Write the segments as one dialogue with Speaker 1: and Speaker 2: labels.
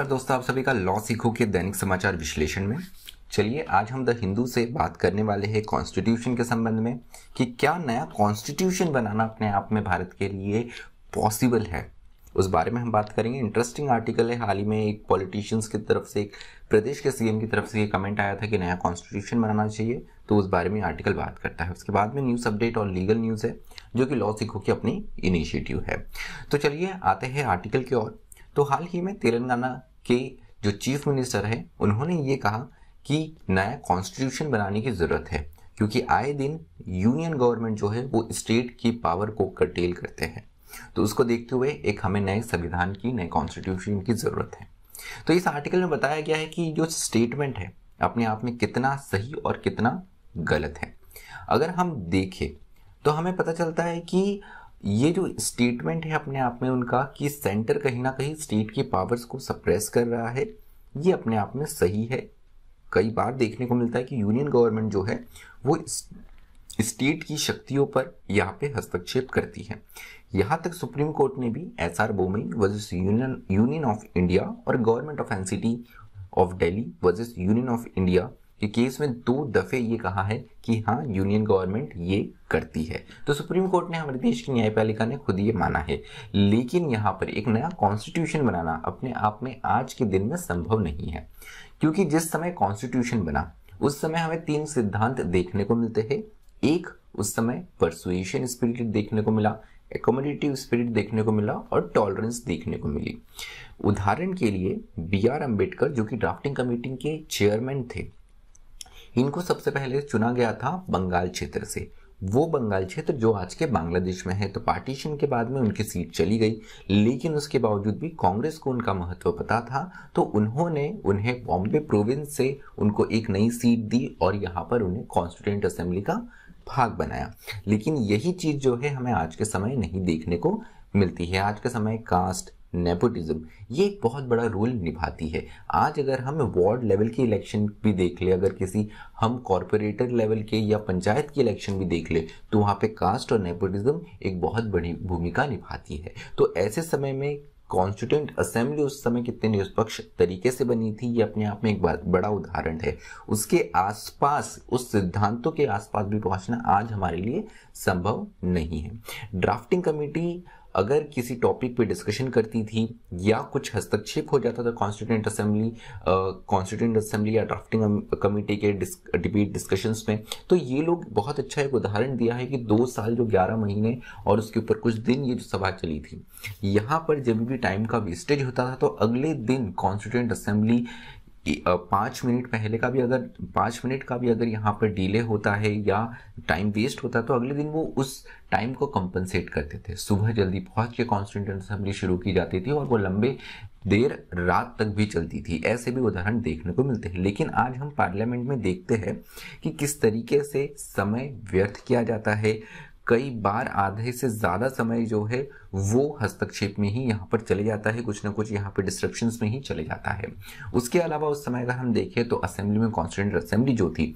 Speaker 1: नमस्कार दोस्तों आप सभी का लॉ सीखो के दैनिक समाचार विश्लेषण में चलिए आज हम द हिंदू से बात करने वाले हैं कॉन्स्टिट्यूशन के संबंध में कि क्या नया कॉन्स्टिट्यूशन बनाना अपने आप में भारत के लिए पॉसिबल है उस बारे में हम बात करेंगे इंटरेस्टिंग आर्टिकल है हाल ही में एक पॉलिटिशियंस की तरफ से एक प्रदेश के सीएम की तरफ से ये कमेंट आया था कि नया कॉन्स्टिट्यूशन बनाना चाहिए तो उस बारे में आर्टिकल बात करता है उसके बाद में न्यूज़ अपडेट और लीगल न्यूज़ है जो कि लॉ सीखो की अपनी इनिशिएटिव है तो चलिए आते हैं आर्टिकल की ओर तो हाल ही में तेलंगाना के जो चीफ मिनिस्टर है उन्होंने ये कहा कि नया कॉन्स्टिट्यूशन बनाने की ज़रूरत है क्योंकि आए दिन यूनियन गवर्नमेंट जो है वो स्टेट की पावर को कटेल करते हैं तो उसको देखते हुए एक हमें नए संविधान की नए कॉन्स्टिट्यूशन की ज़रूरत है तो इस आर्टिकल में बताया गया है कि जो स्टेटमेंट है अपने आप में कितना सही और कितना गलत है अगर हम देखें तो हमें पता चलता है कि ये जो स्टेटमेंट है अपने आप में उनका कि सेंटर कहीं ना कहीं स्टेट की पावर्स को सप्रेस कर रहा है ये अपने आप में सही है कई बार देखने को मिलता है कि यूनियन गवर्नमेंट जो है वो स्टेट की शक्तियों पर यहाँ पे हस्तक्षेप करती है यहाँ तक सुप्रीम कोर्ट ने भी S R Bommai versus Union Union of India और government of N of Delhi versus Union of India कि केस में दो दफे ये कहा है कि हाँ यूनियन गवर्नमेंट ये करती है तो सुप्रीम कोर्ट ने हमारे देश की न्यायपालिका ने खुद ये माना है लेकिन यहाँ पर एक नया कॉन्स्टिट्यूशन बनाना अपने आप में आज के दिन में संभव नहीं है क्योंकि जिस समय कॉन्स्टिट्यूशन बना उस समय हमें तीन सिद्धांत देखने को मिलते हैं एक उस समय परसुएशन स्पिरिट देखने को मिला एकोमोडेटिव स्पिरिट देखने को मिला और टॉलरेंस देखने को मिली उदाहरण के लिए बी आर अम्बेडकर जो कि ड्राफ्टिंग कमेटी के चेयरमैन थे इनको सबसे पहले चुना गया था बंगाल क्षेत्र से वो बंगाल क्षेत्र जो आज के बांग्लादेश में है तो पार्टीशन के बाद में उनकी सीट चली गई लेकिन उसके बावजूद भी कांग्रेस को उनका महत्व पता था तो उन्होंने उन्हें बॉम्बे प्रोविंस से उनको एक नई सीट दी और यहाँ पर उन्हें कॉन्स्टिट्यूंट असेंबली का भाग बनाया लेकिन यही चीज़ जो है हमें आज के समय नहीं देखने को मिलती है आज के समय कास्ट नेपोटिज्म ये एक बहुत बड़ा रोल निभाती है आज अगर हम वार्ड लेवल की इलेक्शन भी देख ले अगर किसी हम कॉरपोरेटर लेवल के या पंचायत की इलेक्शन भी देख ले तो वहाँ पे कास्ट और नेपोटिज्म एक बहुत बड़ी भूमिका निभाती है तो ऐसे समय में कॉन्स्टिट्यूंट असेंबली उस समय कितने निष्पक्ष तरीके से बनी थी ये अपने आप में एक बड़ा उदाहरण है उसके आसपास उस सिद्धांतों के आसपास भी पहुंचना आज हमारे लिए संभव नहीं है ड्राफ्टिंग कमेटी अगर किसी टॉपिक पे डिस्कशन करती थी या कुछ हस्तक्षेप हो जाता था कॉन्स्टिट्यूंट असेंबली कॉन्स्टिट्यूंट असेंबली या ड्राफ्टिंग कमेटी के डिबेट डिस्कशंस में तो ये लोग बहुत अच्छा एक उदाहरण दिया है कि दो साल जो ग्यारह महीने और उसके ऊपर कुछ दिन ये जो सभा चली थी यहाँ पर जब भी टाइम का वेस्टेज होता था तो अगले दिन कॉन्स्टिट्यूंट असेंबली पाँच मिनट पहले का भी अगर पाँच मिनट का भी अगर यहाँ पर डिले होता है या टाइम वेस्ट होता है तो अगले दिन वो उस टाइम को कंपनसेट करते थे सुबह जल्दी पहुँच के कॉन्स्टिट्यूंट असेंबली शुरू की जाती थी और वो लंबे देर रात तक भी चलती थी ऐसे भी उदाहरण देखने को मिलते हैं लेकिन आज हम पार्लियामेंट में देखते हैं कि किस तरीके से समय व्यर्थ किया जाता है कई बार आधे से ज़्यादा समय जो है वो हस्तक्षेप में ही यहाँ पर चले जाता है कुछ ना कुछ यहाँ पर डिस्ट्रक्शंस में ही चले जाता है उसके अलावा उस समय अगर हम देखें तो असेंबली में कॉन्स्टिट्यूंट असेंबली जो थी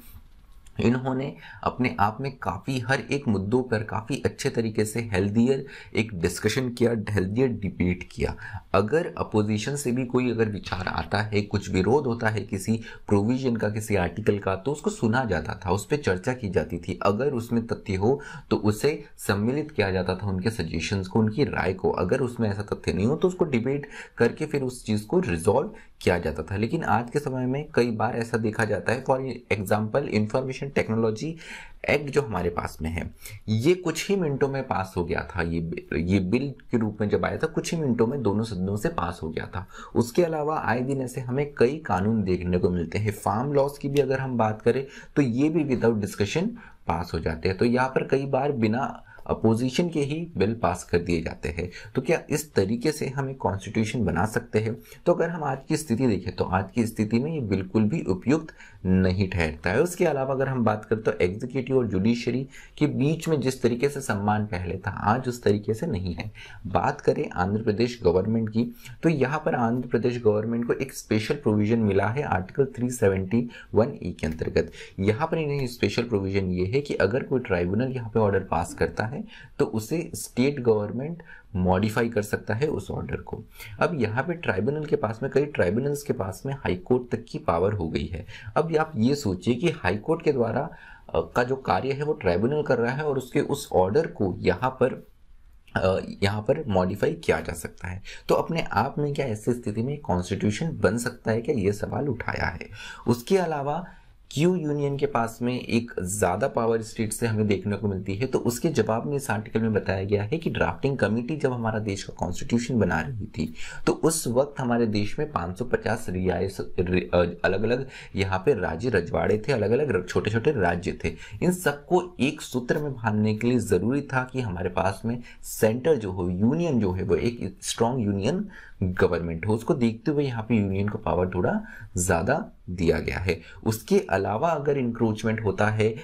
Speaker 1: इन्होंने अपने आप में काफ़ी हर एक मुद्दों पर काफ़ी अच्छे तरीके से हेल्दियर एक डिस्कशन किया हेल्दियर डिबेट किया अगर अपोजिशन से भी कोई अगर विचार आता है कुछ विरोध होता है किसी प्रोविजन का किसी आर्टिकल का तो उसको सुना जाता था उस पर चर्चा की जाती थी अगर उसमें तथ्य हो तो उसे सम्मिलित किया जाता था उनके सजेशंस को उनकी राय को अगर उसमें ऐसा तथ्य नहीं हो तो उसको डिबेट करके फिर उस चीज़ को रिजॉल्व किया जाता था लेकिन आज के समय में कई बार ऐसा देखा जाता है for example Information Technology Act जो हमारे पास में है ये कुछ ही मिनटों में पास हो गया था ये ये बिल के रूप में जब आया था कुछ ही मिनटों में दोनों सदनों से पास हो गया था उसके अलावा आए दिन ऐसे हमें कई कानून देखने को मिलते हैं फार्म लॉस की भी अगर हम बात करें तो ये भी विदाउट डिस्कशन पास हो जाते हैं तो यहाँ पर कई बार बिना अपोजिशन के ही बिल पास कर दिए जाते हैं तो क्या इस तरीके से हम एक कॉन्स्टिट्यूशन बना सकते हैं तो अगर हम आज की स्थिति देखें तो आज की स्थिति में ये बिल्कुल भी उपयुक्त नहीं ठहरता है उसके अलावा अगर हम बात करें तो एग्जीक्यूटिव और जुडिशरी के बीच में जिस तरीके से सम्मान पहले था आज उस तरीके से नहीं है बात करें आंध्र प्रदेश गवर्नमेंट की तो यहाँ पर आंध्र प्रदेश गवर्नमेंट को एक स्पेशल प्रोविजन मिला है आर्टिकल थ्री सेवेंटी के अंतर्गत यहाँ पर इन्हें स्पेशल प्रोविजन ये है कि अगर कोई ट्राइब्यूनल यहाँ पर ऑर्डर पास करता है तो उसे स्टेट गवर्नमेंट मॉडिफाई कर सकता है उस ऑर्डर को अब यहाँ पे ट्राइब्यूनल के पास में कई ट्राइब्यूनल्स के पास में हाईकोर्ट तक की पावर हो गई है अब आप ये सोचिए कि हाईकोर्ट के द्वारा का जो कार्य है वो ट्राइब्यूनल कर रहा है और उसके उस ऑर्डर को यहाँ पर यहाँ पर मॉडिफाई किया जा सकता है तो अपने आप में क्या ऐसी स्थिति में कॉन्स्टिट्यूशन बन सकता है क्या ये सवाल उठाया है उसके अलावा क्यू यूनियन के पास में एक ज़्यादा पावर स्टेट से हमें देखने को मिलती है तो उसके जवाब में इस आर्टिकल में बताया गया है कि ड्राफ्टिंग कमेटी जब हमारा देश का कॉन्स्टिट्यूशन बना रही थी तो उस वक्त हमारे देश में 550 रियायत अलग अलग यहाँ पे राज्य रजवाड़े थे अलग अलग छोटे छोटे राज्य थे इन सबको एक सूत्र में बांधने के लिए ज़रूरी था कि हमारे पास में सेंटर जो हो यूनियन जो है वो एक स्ट्रॉन्ग यूनियन गवर्नमेंट हो उसको देखते हुए यहाँ पे यूनियन को पावर थोड़ा ज़्यादा दिया गया है उसके अलावा अगर इंक्रोचमेंट होता है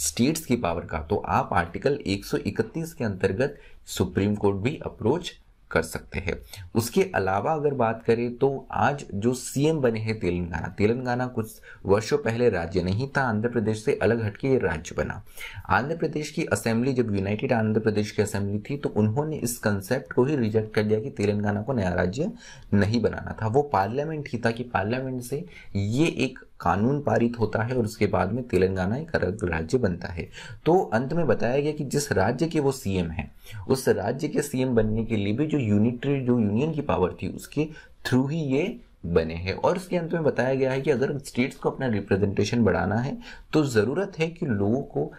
Speaker 1: स्टेट्स की पावर का तो आप आर्टिकल 131 के अंतर्गत सुप्रीम कोर्ट भी अप्रोच कर सकते हैं उसके अलावा अगर बात करें तो आज जो सीएम बने हैं तेलंगाना तेलंगाना कुछ वर्षों पहले राज्य नहीं था आंध्र प्रदेश से अलग हटके ये राज्य बना आंध्र प्रदेश की असेंबली जब यूनाइटेड आंध्र प्रदेश की असेंबली थी तो उन्होंने इस कंसेप्ट को ही रिजेक्ट कर दिया कि तेलंगाना को नया राज्य नहीं बनाना था वो पार्लियामेंट ही था कि पार्लियामेंट से ये एक कानून पारित होता है और उसके बाद में तेलंगाना एक अलग राज्य बनता है तो अंत में बताया गया कि जिस राज्य के वो सीएम हैं उस राज्य के सीएम बनने के लिए भी जो यूनिटरी जो यूनियन की पावर थी उसके थ्रू ही ये बने हैं और इसके अंत में बताया गया है कि अगर स्टेट्स को अपना रिप्रेजेंटेशन बढ़ाना है तो ज़रूरत है कि लोगों को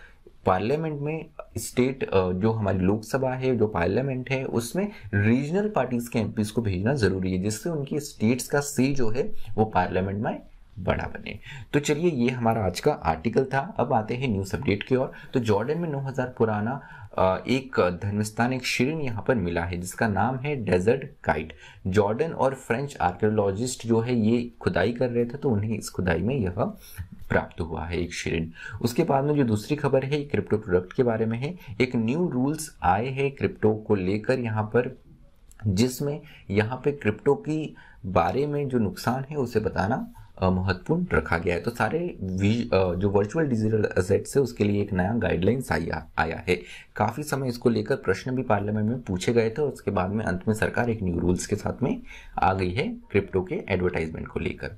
Speaker 1: पार्लियामेंट में स्टेट जो हमारी लोकसभा है जो पार्लियामेंट है उसमें रीजनल पार्टीज के एमपीज को भेजना ज़रूरी है जिससे उनकी स्टेट्स का सी जो है वो पार्लियामेंट में बड़ा बने तो चलिए ये हमारा आज का आर्टिकल था अब आते हैं न्यूज़ अपडेट की ओर तो जॉर्डन में 9000 पुराना एक धर्मस्थान एक शिरिन यहाँ पर मिला है जिसका नाम है डेजर्ट काइट जॉर्डन और फ्रेंच आर्कियोलॉजिस्ट जो है ये खुदाई कर रहे थे तो उन्हें इस खुदाई में यह प्राप्त हुआ है एक शिरिन उसके बाद में जो दूसरी खबर है क्रिप्टो प्रोडक्ट के बारे में है एक न्यू रूल्स आए हैं क्रिप्टो को लेकर यहाँ पर जिसमें यहाँ पे क्रिप्टो की बारे में जो नुकसान है उसे बताना महत्वपूर्ण रखा गया है तो सारे जो वर्चुअल डिजिटल असेट्स है उसके लिए एक नया गाइडलाइंस आया आया है काफ़ी समय इसको लेकर प्रश्न भी पार्लियामेंट में पूछे गए थे और उसके बाद में अंत में सरकार एक न्यू रूल्स के साथ में आ गई है क्रिप्टो के एडवर्टाइजमेंट को लेकर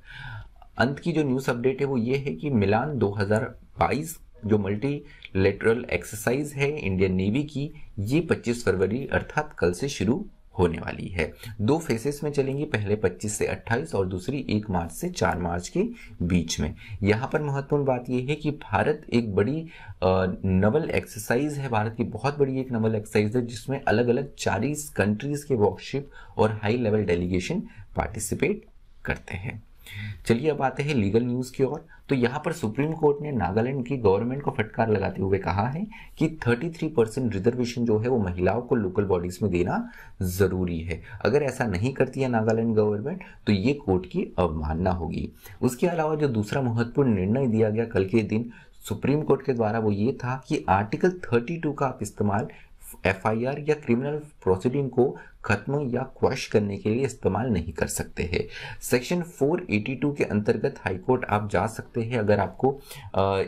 Speaker 1: अंत की जो न्यूज़ अपडेट है वो ये है कि मिलान 2022 जो मल्टी लेटरल एक्सरसाइज है इंडियन नेवी की ये 25 फरवरी अर्थात कल से शुरू होने वाली है दो फेसेस में चलेंगी पहले 25 से 28 और दूसरी 1 मार्च से 4 मार्च के बीच में यहाँ पर महत्वपूर्ण बात यह है कि भारत एक बड़ी नवल एक्सरसाइज है भारत की बहुत बड़ी एक नवल एक्सरसाइज है जिसमें अलग अलग चालीस कंट्रीज के वर्कशिप और हाई लेवल डेलीगेशन पार्टिसिपेट करते हैं चलिए अब आते हैं लीगल न्यूज़ की ओर तो यहाँ पर सुप्रीम कोर्ट ने नागालैंड की गवर्नमेंट को फटकार लगाते हुए कहा है कि 33 परसेंट रिजर्वेशन जो है वो महिलाओं को लोकल बॉडीज में देना ज़रूरी है अगर ऐसा नहीं करती है नागालैंड गवर्नमेंट तो ये कोर्ट की अवमानना होगी उसके अलावा जो दूसरा महत्वपूर्ण निर्णय दिया गया कल के दिन सुप्रीम कोर्ट के द्वारा वो ये था कि आर्टिकल 32 का आप इस्तेमाल एफआईआर या क्रिमिनल प्रोसीडिंग को खत्म या क्वेश करने के लिए इस्तेमाल नहीं कर सकते हैं सेक्शन 482 के अंतर्गत हाईकोर्ट आप जा सकते हैं अगर आपको आ,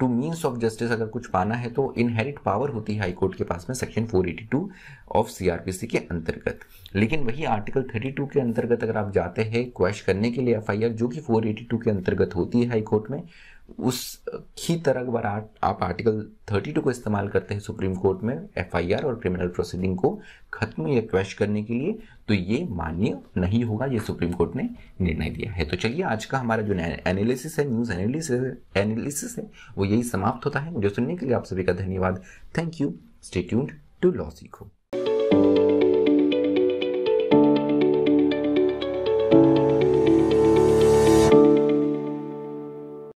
Speaker 1: टू मीन्स ऑफ जस्टिस अगर कुछ पाना है तो इनहेरिट पावर होती है हाईकोर्ट के पास में सेक्शन 482 ऑफ सीआरपीसी के अंतर्गत लेकिन वही आर्टिकल 32 के अंतर्गत अगर आप जाते हैं क्वेश करने के लिए एफआईआर जो कि 482 के अंतर्गत होती है हाईकोर्ट में उसकी तरह बार आप आर्टिकल 32 को इस्तेमाल करते हैं सुप्रीम कोर्ट में एफआईआर और क्रिमिनल प्रोसीडिंग को खत्म या क्वेश करने के लिए तो ये मान्य नहीं होगा ये सुप्रीम कोर्ट ने निर्णय दिया है तो चलिए आज का हमारा जो एनालिसिस है न्यूज़ एनालिसिस एनालिसिस है वो यही समाप्त होता है मुझे सुनने के लिए आप सभी का धन्यवाद thank you stay tuned to law सीखो